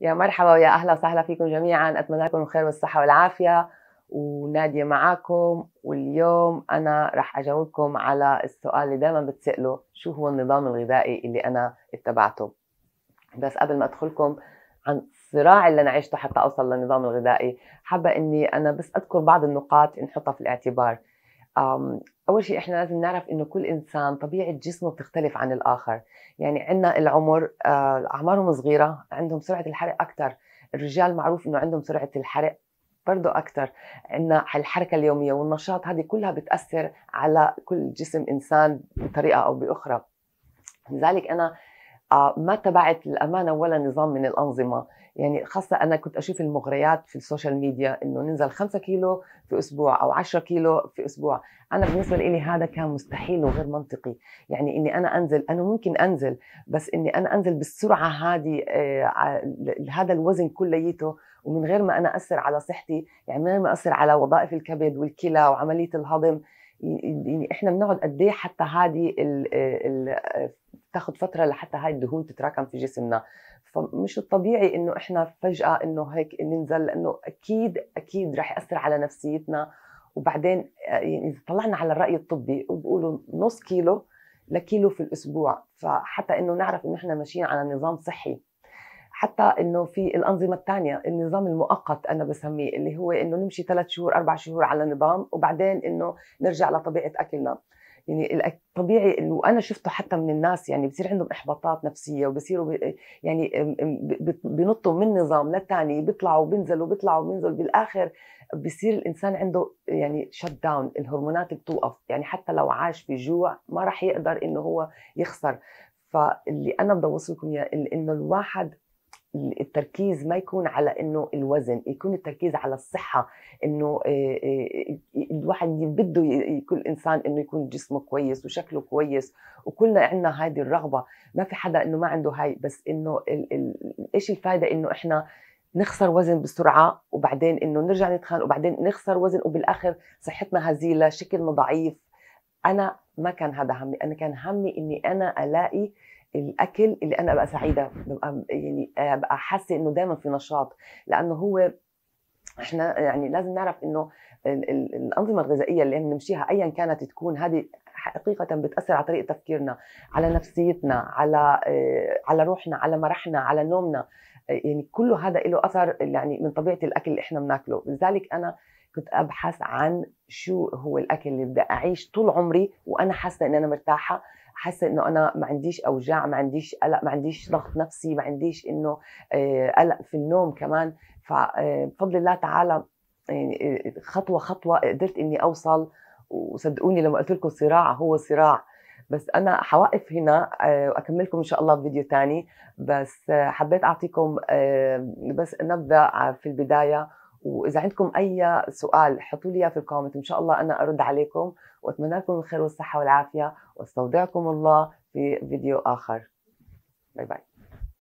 يا مرحبا ويا اهلا وسهلا فيكم جميعا اتمنى لكم الخير والصحه والعافيه وناديه معاكم واليوم انا رح اجاوبكم على السؤال اللي دائما بتسالوا شو هو النظام الغذائي اللي انا اتبعته بس قبل ما ادخلكم عن الصراع اللي انا عشته حتى اوصل للنظام الغذائي حابه اني انا بس اذكر بعض النقاط نحطها في الاعتبار اول شيء احنا لازم نعرف انه كل انسان طبيعه جسمه بتختلف عن الاخر يعني عندنا العمر آه، اعمارهم صغيره عندهم سرعه الحرق اكثر الرجال معروف انه عندهم سرعه الحرق برضه أكثر عندنا الحركة اليومية والنشاط هذه كلها بتأثر على كل جسم إنسان بطريقة أو بأخرى لذلك أنا آه، ما تبعت الامانه ولا نظام من الانظمه يعني خاصة أنا كنت أشوف المغريات في السوشيال ميديا إنه ننزل 5 كيلو في أسبوع أو 10 كيلو في أسبوع أنا بالنسبة لي هذا كان مستحيل وغير منطقي يعني إني أنا أنزل أنا ممكن أنزل بس إني أنا أنزل بالسرعة هذه آه، هذا الوزن كليته ومن غير ما أنا أثر على صحتي يعني من غير ما أثر على وظائف الكبد والكلى وعملية الهضم يعني احنا بنقعد قد ايه حتى هذه تاخذ فتره لحتى هاي الدهون تتراكم في جسمنا فمش الطبيعي انه احنا فجاه انه هيك ننزل لانه اكيد اكيد رح ياثر على نفسيتنا وبعدين يعني طلعنا على الراي الطبي وبقولوا نص كيلو لكيلو في الاسبوع فحتى انه نعرف انه احنا ماشيين على نظام صحي حتى انه في الانظمه الثانيه النظام المؤقت انا بسميه اللي هو انه نمشي ثلاث شهور اربع شهور على نظام وبعدين انه نرجع لطبيعه اكلنا يعني الطبيعي وانا شفته حتى من الناس يعني بصير عندهم احباطات نفسيه وبصيروا يعني بنطوا من نظام للثاني بيطلعوا بينزلوا بيطلعوا بينزل بالاخر بصير الانسان عنده يعني شت داون الهرمونات بتوقف يعني حتى لو عاش بجوع ما راح يقدر انه هو يخسر فاللي انا بدي اوصلكم اياه انه الواحد التركيز ما يكون على انه الوزن يكون التركيز على الصحه انه آه، آه، الواحد بده كل انسان انه يكون جسمه كويس وشكله كويس وكلنا عندنا هذه الرغبه ما في حدا انه ما عنده هاي بس انه ايش الفائده انه احنا نخسر وزن بسرعه وبعدين انه نرجع نتخان وبعدين نخسر وزن وبالاخر صحتنا هزيله شكلنا ضعيف انا ما كان هذا همي انا كان همي اني انا الاقي الاكل اللي انا ابقى سعيده ببقى يعني ابقى حاسه انه دايما في نشاط لانه هو احنا يعني لازم نعرف انه الانظمه الغذائيه اللي بنمشيها ايا كانت تكون هذه حقيقه بتاثر على طريقه تفكيرنا على نفسيتنا على آه، على روحنا على مرحنا على نومنا آه، يعني كل هذا له اثر يعني من طبيعه الاكل اللي احنا بناكله لذلك انا كنت ابحث عن شو هو الاكل اللي بدي اعيش طول عمري وانا حاسه ان انا مرتاحه حاسه انه انا ما عنديش اوجاع ما عنديش قلق ما عنديش ضغط نفسي ما عنديش انه آه، قلق في النوم كمان فبفضل آه، الله تعالى آه، خطوه خطوه قدرت اني اوصل وصدقوني لما قلت لكم صراع هو صراع بس انا حوقف هنا واكملكم ان شاء الله بفيديو ثاني بس حبيت اعطيكم بس نبذه في البدايه واذا عندكم اي سؤال حطوا لي اياه في الكومنت ان شاء الله انا ارد عليكم واتمنى لكم الخير والصحه والعافيه واستودعكم الله في فيديو اخر باي باي